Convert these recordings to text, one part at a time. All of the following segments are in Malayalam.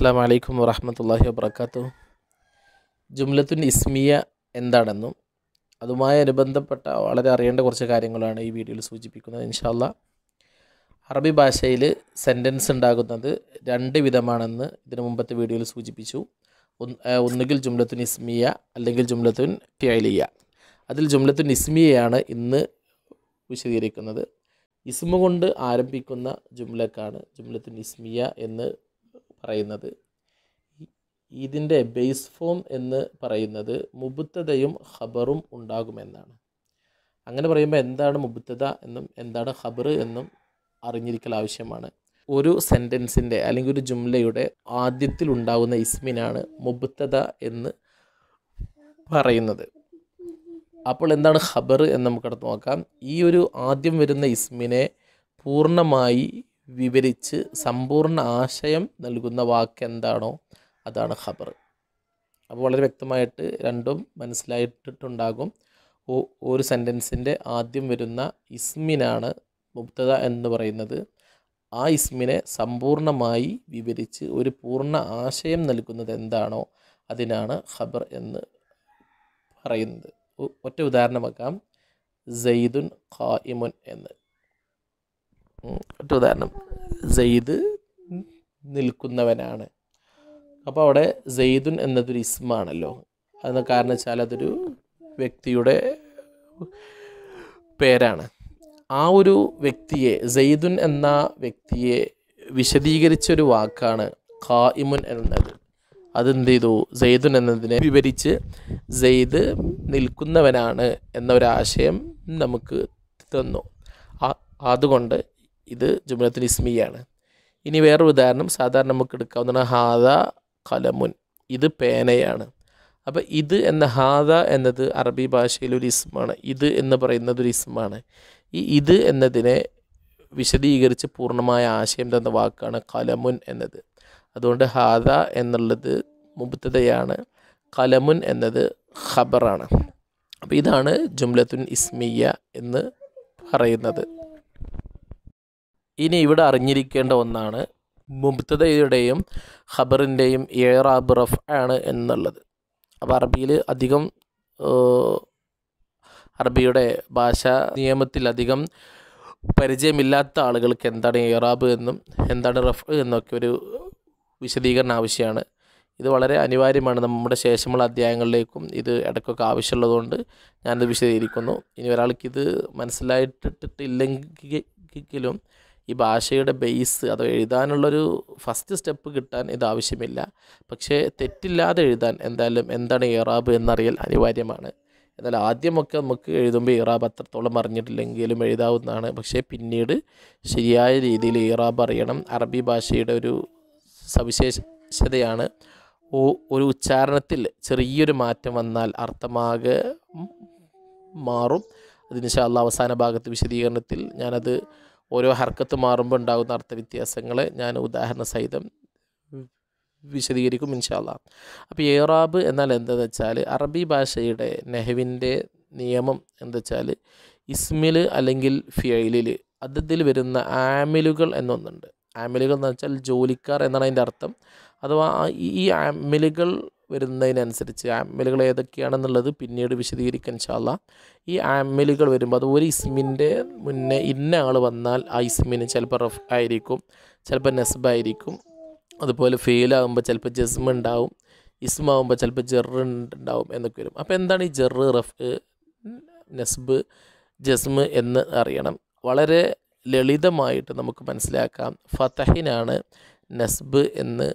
അസ്സാം വലൈക്കും വറഹമത്തല്ലാഹി വാബർക്കാത്തു ജുംലത്തുൻ ഇസ്മിയ എന്താണെന്നും അതുമായി അനുബന്ധപ്പെട്ട വളരെ അറിയേണ്ട കുറച്ച് കാര്യങ്ങളാണ് ഈ വീഡിയോയിൽ സൂചിപ്പിക്കുന്നത് ഇൻഷാല്ല അറബി ഭാഷയിൽ സെൻറ്റൻസ് ഉണ്ടാകുന്നത് രണ്ട് വിധമാണെന്ന് ഇതിനു മുമ്പത്തെ വീഡിയോയിൽ സൂചിപ്പിച്ചു ഒന്നുകിൽ ജുംലത്തുൻ ഇസ്മിയ അല്ലെങ്കിൽ ജുംലത്തുൻ ഫിയലിയ അതിൽ ജുംലത്തുൻ ഇസ്മിയയാണ് ഇന്ന് വിശദീകരിക്കുന്നത് ഇസ്മ കൊണ്ട് ആരംഭിക്കുന്ന ജുംലക്കാണ് ജുംലത്തുൻ ഇസ്മിയ എന്ന് പറയുന്നത് ഇതിൻ്റെ ബേസ് ഫോം എന്ന് പറയുന്നത് മുബുത്തതയും ഖബറും ഉണ്ടാകുമെന്നാണ് അങ്ങനെ പറയുമ്പോൾ എന്താണ് മുബുത്തത എന്നും എന്താണ് ഖബർ എന്നും അറിഞ്ഞിരിക്കൽ ആവശ്യമാണ് ഒരു സെൻറ്റൻസിൻ്റെ അല്ലെങ്കിൽ ഒരു ജുംലയുടെ ആദ്യത്തിൽ ഉണ്ടാകുന്ന ഇസ്മിനാണ് മുബുത്തത എന്ന് പറയുന്നത് അപ്പോൾ എന്താണ് ഖബർ എന്ന് നമുക്കടുത്ത് നോക്കാം ഈ ഒരു ആദ്യം വരുന്ന ഇസ്മിനെ പൂർണ്ണമായി വിവരിച്ച് സമ്പൂർണ്ണ ആശയം നൽകുന്ന വാക്ക് എന്താണോ അതാണ് ഖബർ അപ്പോൾ വളരെ വ്യക്തമായിട്ട് രണ്ടും മനസ്സിലായിട്ടുണ്ടാകും ഒരു സെൻറ്റൻസിൻ്റെ ആദ്യം വരുന്ന ഇസ്മിനാണ് മുക്തത എന്ന് പറയുന്നത് ആ ഇസ്മിനെ സമ്പൂർണമായി വിവരിച്ച് ഒരു പൂർണ്ണ ആശയം നൽകുന്നത് എന്താണോ അതിനാണ് ഖബർ എന്ന് പറയുന്നത് ഒറ്റ ഉദാഹരണം വെക്കാം സെയ്ദുൻ ഖായിമുൻ എന്ന് ഉദാഹരണം സെയ്ദ് നിൽക്കുന്നവനാണ് അപ്പോൾ അവിടെ സെയ്ദുൻ എന്നതൊരു ഇസ്മാണല്ലോ അത് കാരണം വെച്ചാൽ അതൊരു വ്യക്തിയുടെ പേരാണ് ആ ഒരു വ്യക്തിയെ സെയ്ദുൻ എന്ന വ്യക്തിയെ വിശദീകരിച്ചൊരു വാക്കാണ് ഖായിമുൻ എന്നത് അതെന്ത് ചെയ്തു സെയ്ദുൻ എന്നതിനെ വിവരിച്ച് സെയ്ദ് നിൽക്കുന്നവനാണ് എന്ന ഒരാശയം നമുക്ക് തന്നു അതുകൊണ്ട് ഇത് ജുമലത്തുൽ ഇസ്മിയാണ് ഇനി വേറൊരു ഉദാഹരണം സാധാരണ നമുക്ക് എടുക്കാവുന്നതാണ് ഹാദ കലമുൻ ഇത് പേനയാണ് അപ്പോൾ ഇത് എന്ന ഹാദ എന്നത് അറബി ഭാഷയിലൊരു ഒരു ഇസ്മാണ് ഇത് എന്ന് പറയുന്നത് ഒരു ഇസ്മാണ് ഈ ഇത് എന്നതിനെ വിശദീകരിച്ച് പൂർണ്ണമായ ആശയം തന്ന വാക്കാണ് കലമുൻ എന്നത് അതുകൊണ്ട് ഹാദ എന്നുള്ളത് മുബ്തതയാണ് കലമുൻ എന്നത് ഖബറാണ് അപ്പോൾ ഇതാണ് ജുംലത്തുൻ ഇസ്മിയ എന്ന് പറയുന്നത് ഇനി ഇവിടെ അറിഞ്ഞിരിക്കേണ്ട ഒന്നാണ് മുബ്തദയുടെയും ഖബറിൻ്റെയും ഏറാബ് റഫ് ആണ് എന്നുള്ളത് അപ്പോൾ അറബിയിൽ അധികം അറബിയുടെ ഭാഷാ നിയമത്തിൽ അധികം പരിചയമില്ലാത്ത ആളുകൾക്ക് എന്താണ് ഇറാബ് എന്നും എന്താണ് റഫ് എന്നൊക്കെ ഒരു വിശദീകരണം ആവശ്യമാണ് ഇത് വളരെ അനിവാര്യമാണ് നമ്മുടെ ശേഷമുള്ള അധ്യായങ്ങളിലേക്കും ഇത് ഇടയ്ക്കൊക്കെ ആവശ്യമുള്ളതുകൊണ്ട് ഞാനിത് വിശദീകരിക്കുന്നു ഇനി ഒരാൾക്ക് ഇത് മനസ്സിലായിട്ടിട്ടില്ലെങ്കിലും ഈ ഭാഷയുടെ ബേസ് അതോ എഴുതാനുള്ളൊരു ഫസ്റ്റ് സ്റ്റെപ്പ് കിട്ടാൻ ഇത് ആവശ്യമില്ല പക്ഷേ തെറ്റില്ലാതെ എഴുതാൻ എന്തായാലും എന്താണ് ഇറാബ് എന്നറിയൽ അനിവാര്യമാണ് എന്നാൽ ആദ്യമൊക്കെ നമുക്ക് എഴുതുമ്പോൾ ഇറാബ് അത്രത്തോളം അറിഞ്ഞിട്ടില്ലെങ്കിലും എഴുതാവുന്നതാണ് പക്ഷേ പിന്നീട് ശരിയായ രീതിയിൽ ഇറാബ് അറിയണം അറബി ഭാഷയുടെ ഒരു സവിശേഷതയാണ് ഒരു ഉച്ചാരണത്തിൽ ചെറിയൊരു മാറ്റം വന്നാൽ അർത്ഥമാകെ മാറും അതിനുശാല്ല അവസാന ഭാഗത്ത് വിശദീകരണത്തിൽ ഞാനത് ഓരോ ഹർക്കത്ത് മാറുമ്പോൾ ഉണ്ടാകുന്ന അർത്ഥവ്യത്യാസങ്ങൾ ഞാൻ ഉദാഹരണ സഹിതം വിശദീകരിക്കും ഇൻഷാല്ല അപ്പോൾ ഏറാബ് എന്നാൽ എന്താണെന്ന് വെച്ചാൽ അറബി ഭാഷയുടെ നെഹവിൻ്റെ നിയമം എന്താ വെച്ചാൽ ഇസ്മിൽ അല്ലെങ്കിൽ ഫിയലിൽ അതതിൽ വരുന്ന ആമിലുകൾ എന്നൊന്നുണ്ട് ആമിലുകൾ എന്ന് വെച്ചാൽ ജോലിക്കാർ എന്നാണ് അതിൻ്റെ അർത്ഥം അഥവാ ഈ ആമിലുകൾ വരുന്നതിനനുസരിച്ച് ആമ്മലുകൾ ഏതൊക്കെയാണെന്നുള്ളത് പിന്നീട് വിശദീകരിക്കാൻ ചാള ഈ ആമ്മലുകൾ വരുമ്പോൾ അത് ഒരു ഇസ്മിൻ്റെ മുന്നേ ഇന്ന ആൾ വന്നാൽ ആ ഇസ്മിന് ചിലപ്പോൾ റഫ് ആയിരിക്കും ചിലപ്പോൾ നെസ്ബായിരിക്കും അതുപോലെ ഫെയിലാകുമ്പോൾ ചിലപ്പോൾ ജസ്മ ഉണ്ടാവും ഇസ്മാവുമ്പോൾ ചിലപ്പോൾ ജെറ് ഉണ്ടാവും എന്നൊക്കെ വരും അപ്പോൾ എന്താണ് ഈ ജെറ് റഫ് നസ്ബ് ജസ്മ് എന്ന് അറിയണം വളരെ ലളിതമായിട്ട് നമുക്ക് മനസ്സിലാക്കാം ഫതഹിനാണ് നസ്ബ് എന്ന്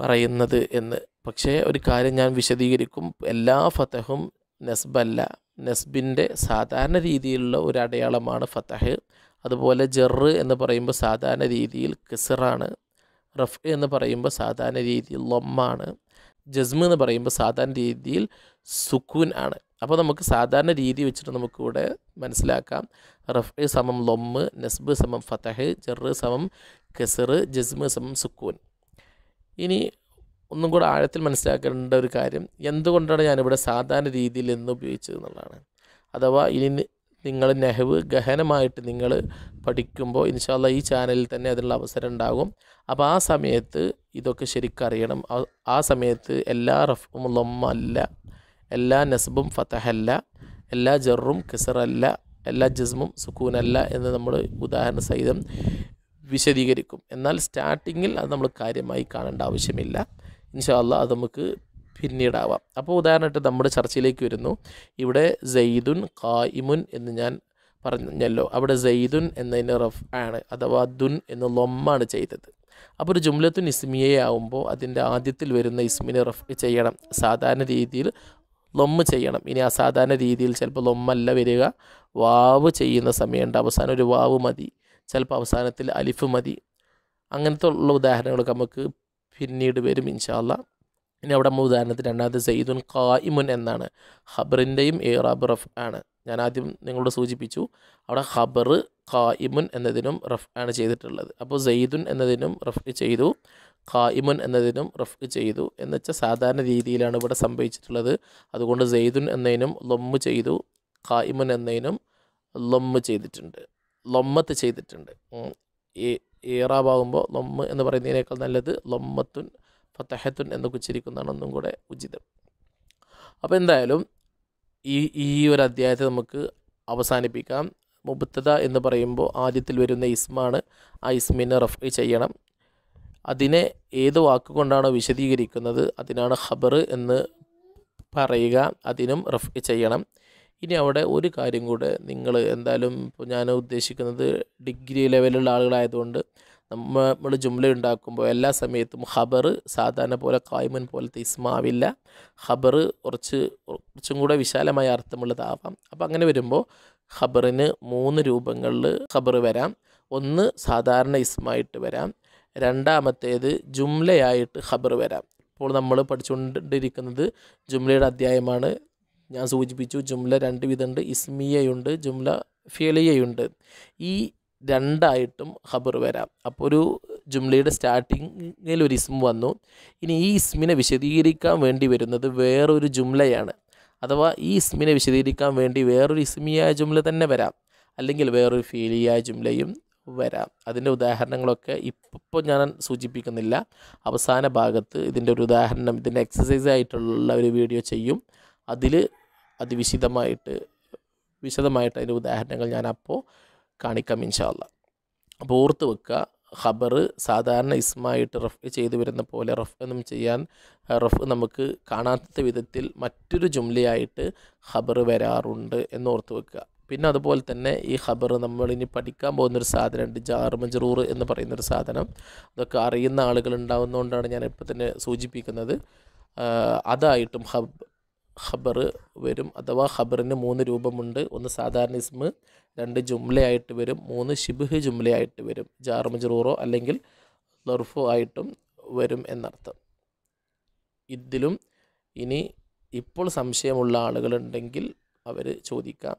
പറയുന്നത് എന്ന് പക്ഷേ ഒരു കാര്യം ഞാൻ വിശദീകരിക്കും എല്ലാ ഫതഹും നെസ്ബല്ല നെസ്ബിൻ്റെ സാധാരണ രീതിയിലുള്ള ഒരു അടയാളമാണ് ഫതഹ് അതുപോലെ ജെറ് എന്ന് പറയുമ്പോൾ സാധാരണ രീതിയിൽ കിസറാണ് റഫ് എന്ന് പറയുമ്പോൾ സാധാരണ രീതിയിൽ ലൊമ്മാണ് ജസ്മ എന്ന് പറയുമ്പോൾ സാധാരണ രീതിയിൽ സുക്കൂൻ ആണ് അപ്പോൾ നമുക്ക് സാധാരണ രീതി വെച്ചിട്ട് നമുക്കിവിടെ മനസ്സിലാക്കാം റഫ് സമം ലൊമ്മ് നെസ്ബ് സമം ഫതഹ് ജെറ് സമം കെസറ് ജസ്മ സമം സുക്കൂൻ ഇനി ഒന്നും കൂടെ ആഴത്തിൽ മനസ്സിലാക്കേണ്ട ഒരു കാര്യം എന്തുകൊണ്ടാണ് ഞാനിവിടെ സാധാരണ രീതിയിൽ എന്ന് ഉപയോഗിച്ചത് എന്നുള്ളതാണ് അഥവാ ഇനി നിങ്ങൾ നെഹവ് ഗഹനമായിട്ട് നിങ്ങൾ പഠിക്കുമ്പോൾ ഇൻഷാല്ല ഈ ചാനലിൽ തന്നെ അതിനുള്ള അവസരം ഉണ്ടാകും അപ്പോൾ ആ സമയത്ത് ഇതൊക്കെ ശരിക്കറിയണം ആ സമയത്ത് എല്ലാ റഫും ലൊമ്മല്ല എല്ലാ നസ്ബും ഫതഹല്ല എല്ലാ ജെറും കിസറല്ല എല്ലാ ജസ്മും സുക്കൂനല്ല എന്ന് നമ്മൾ ഉദാഹരണ സഹിതം വിശദീകരിക്കും എന്നാൽ സ്റ്റാർട്ടിങ്ങിൽ അത് നമ്മൾ കാര്യമായി കാണേണ്ട ആവശ്യമില്ല ഇൻഷാല്ല അത് നമുക്ക് പിന്നീടാവാം അപ്പോൾ ഉദാഹരണമായിട്ട് നമ്മുടെ ചർച്ചയിലേക്ക് വരുന്നു ഇവിടെ സെയ്ദുൻ കായിമുൻ എന്ന് ഞാൻ പറഞ്ഞല്ലോ അവിടെ സെയ്ദുൻ എന്നതിന് റഫ് ആണ് അഥവാ ദുൻ എന്ന ലൊമ്മാണ് ചെയ്തത് അപ്പോൾ ഒരു ജുംലത്തുൻ ഇസ്മിയെ ആവുമ്പോൾ അതിൻ്റെ ആദ്യത്തിൽ വരുന്ന ഇസ്മിനെ റഫ് ചെയ്യണം സാധാരണ രീതിയിൽ ലൊമ്മ് ചെയ്യണം ഇനി അസാധാരണ രീതിയിൽ ചിലപ്പോൾ ലൊമ്മല്ല വരിക വാവ് ചെയ്യുന്ന സമയമുണ്ട് അവസാനം ഒരു വാവ് മതി ചിലപ്പോൾ അവസാനത്തിൽ അലിഫ് മതി അങ്ങനത്തെ ഉള്ള ഉദാഹരണങ്ങളൊക്കെ നമുക്ക് പിന്നീട് വരും ഇൻഷാല്ല ഇനി അവിടെ നമ്മൾ ഉദാഹരണത്തിന് രണ്ടാമത് സെയ്ദുൻ കായിമുൻ എന്നാണ് ഹബറിൻ്റെയും ഏറാബ് റഫ് ആണ് ഞാൻ ആദ്യം നിങ്ങളോട് സൂചിപ്പിച്ചു അവിടെ ഹബർ കായിമുൻ എന്നതിനും റഫ് ആണ് ചെയ്തിട്ടുള്ളത് അപ്പോൾ സെയ്ദുൻ എന്നതിനും റഫ് ചെയ്തു കായിമുൻ എന്നതിനും റഫ് ചെയ്തു എന്നുവെച്ചാൽ സാധാരണ രീതിയിലാണ് ഇവിടെ സംഭവിച്ചിട്ടുള്ളത് അതുകൊണ്ട് സെയ്ദുൻ എന്നതിനും ലൊമ്മ് ചെയ്തു കായിമുൻ എന്നതിനും ലൊമ്മ് ചെയ്തിട്ടുണ്ട് ലൊമ്മത്ത് ചെയ്തിട്ടുണ്ട് ഈ ലൊമ്മ എന്ന് പറയുന്നതിനേക്കാൾ നല്ലത് ലൊമ്മത്തുൻ ഫത്തഹത്തുൻ എന്നൊക്കെ ഉച്ചരിക്കുന്നതാണ് ഒന്നും കൂടെ ഉചിതം അപ്പോൾ എന്തായാലും ഈ ഈ ഒരു അധ്യായത്തെ നമുക്ക് അവസാനിപ്പിക്കാം മുബത്തത എന്ന് പറയുമ്പോൾ ആദ്യത്തിൽ വരുന്ന ഇസ്മാണ് ആ ഇസ്മിനെ റഫ് ചെയ്യണം അതിനെ ഏത് വാക്കുകൊണ്ടാണോ വിശദീകരിക്കുന്നത് അതിനാണ് ഖബർ എന്ന് പറയുക അതിനും റഫ് ചെയ്യണം ഇനി അവിടെ ഒരു കാര്യം കൂടെ നിങ്ങൾ എന്തായാലും ഇപ്പോൾ ഞാൻ ഉദ്ദേശിക്കുന്നത് ഡിഗ്രി ലെവലുള്ള ആളുകളായതുകൊണ്ട് നമ്മൾ ജുംല ഉണ്ടാക്കുമ്പോൾ എല്ലാ സമയത്തും ഹബർ സാധാരണ പോലെ കായ്മൻ പോലത്തെ ഇസ്മാവില്ല ഹബർ കുറച്ച് കുറച്ചും കൂടെ വിശാലമായ അർത്ഥമുള്ളതാവാം അപ്പോൾ അങ്ങനെ വരുമ്പോൾ ഖബറിന് മൂന്ന് രൂപങ്ങളിൽ ഖബർ വരാം ഒന്ന് സാധാരണ ഇസ്മായിട്ട് വരാം രണ്ടാമത്തേത് ജുംലയായിട്ട് ഖബർ വരാം ഇപ്പോൾ നമ്മൾ പഠിച്ചുകൊണ്ടിരിക്കുന്നത് ജുംലയുടെ അധ്യായമാണ് ഞാൻ സൂചിപ്പിച്ചു ജുംല രണ്ട് വിധമുണ്ട് ഇസ്മിയയുണ്ട് ജുംല ഫിയലിയയുണ്ട് ഈ രണ്ടായിട്ടും ഖബർ വരാം അപ്പോൾ ഒരു ജുംലയുടെ സ്റ്റാർട്ടിങ്ങിൽ ഒരു ഇസ്മ വന്നു ഇനി ഈ ഇസ്മിനെ വിശദീകരിക്കാൻ വേണ്ടി വരുന്നത് വേറൊരു ജുംലയാണ് അഥവാ ഈ ഇസ്മിനെ വിശദീകരിക്കാൻ വേണ്ടി വേറൊരു ഇസ്മിയായ ജുംല തന്നെ വരാം അല്ലെങ്കിൽ വേറൊരു ഫീലിയായ ജുംലയും വരാം അതിൻ്റെ ഉദാഹരണങ്ങളൊക്കെ ഇപ്പോൾ ഞാൻ സൂചിപ്പിക്കുന്നില്ല അവസാന ഭാഗത്ത് ഇതിൻ്റെ ഒരു ഉദാഹരണം ഇതിൻ്റെ എക്സസൈസ് ആയിട്ടുള്ള ഒരു വീഡിയോ ചെയ്യും അതിൽ അതിവിശദമായിട്ട് വിശദമായിട്ട് അതിൻ്റെ ഉദാഹരണങ്ങൾ ഞാൻ അപ്പോൾ കാണിക്കാം ഇൻഷാല്ല അപ്പോൾ ഓർത്ത് വെക്കുക ഖബർ സാധാരണ ഇസ്മായിട്ട് റഫ് ചെയ്തു വരുന്ന പോലെ റഫ് ഒന്നും ചെയ്യാൻ റഫ് നമുക്ക് കാണാത്ത വിധത്തിൽ മറ്റൊരു ജുംലയായിട്ട് ഖബർ വരാറുണ്ട് എന്ന് ഓർത്ത് വെക്കുക പിന്നെ അതുപോലെ തന്നെ ഈ ഖബർ നമ്മളിനി പഠിക്കാൻ പോകുന്നൊരു സാധനമുണ്ട് ജാർ മജറൂർ എന്ന് പറയുന്നൊരു സാധനം അതൊക്കെ അറിയുന്ന ആളുകൾ ഉണ്ടാകുന്നതുകൊണ്ടാണ് ഞാൻ ഇപ്പോൾ തന്നെ സൂചിപ്പിക്കുന്നത് അതായിട്ടും ഹബ് ഖബർ വരും അഥവാ ഖബറിന് മൂന്ന് രൂപമുണ്ട് ഒന്ന് സാധാരണ ഇസ്മ് രണ്ട് ജുംലയായിട്ട് വരും മൂന്ന് ഷിബ്ഹ് ജുംലയായിട്ട് വരും ജാർമജറൂറോ അല്ലെങ്കിൽ ലർഫോ ആയിട്ടും വരും എന്നർത്ഥം ഇതിലും ഇനി ഇപ്പോൾ സംശയമുള്ള ആളുകളുണ്ടെങ്കിൽ അവർ ചോദിക്കാം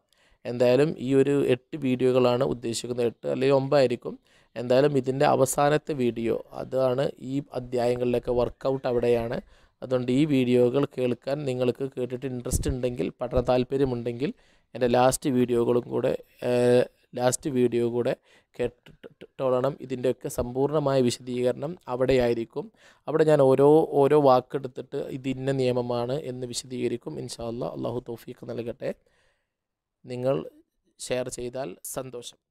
എന്തായാലും ഈ ഒരു എട്ട് വീഡിയോകളാണ് ഉദ്ദേശിക്കുന്നത് എട്ട് അല്ലെങ്കിൽ ഒമ്പതായിരിക്കും എന്തായാലും ഇതിൻ്റെ അവസാനത്തെ വീഡിയോ അതാണ് ഈ അധ്യായങ്ങളിലൊക്കെ വർക്കൗട്ട് അവിടെയാണ് അതുകൊണ്ട് ഈ വീഡിയോകൾ കേൾക്കാൻ നിങ്ങൾക്ക് കേട്ടിട്ട് ഇൻട്രസ്റ്റ് ഉണ്ടെങ്കിൽ പഠന താല്പര്യമുണ്ടെങ്കിൽ എൻ്റെ ലാസ്റ്റ് വീഡിയോകളും കൂടെ ലാസ്റ്റ് വീഡിയോ കൂടെ കേട്ടോളണം ഇതിൻ്റെയൊക്കെ സമ്പൂർണ്ണമായ വിശദീകരണം അവിടെയായിരിക്കും അവിടെ ഞാൻ ഓരോ ഓരോ വാക്കെടുത്തിട്ട് ഇത് ഇന്ന നിയമമാണ് എന്ന് വിശദീകരിക്കും ഇൻഷാല്ല അള്ളാഹു തോഫീക്ക് നൽകട്ടെ നിങ്ങൾ ഷെയർ ചെയ്താൽ സന്തോഷം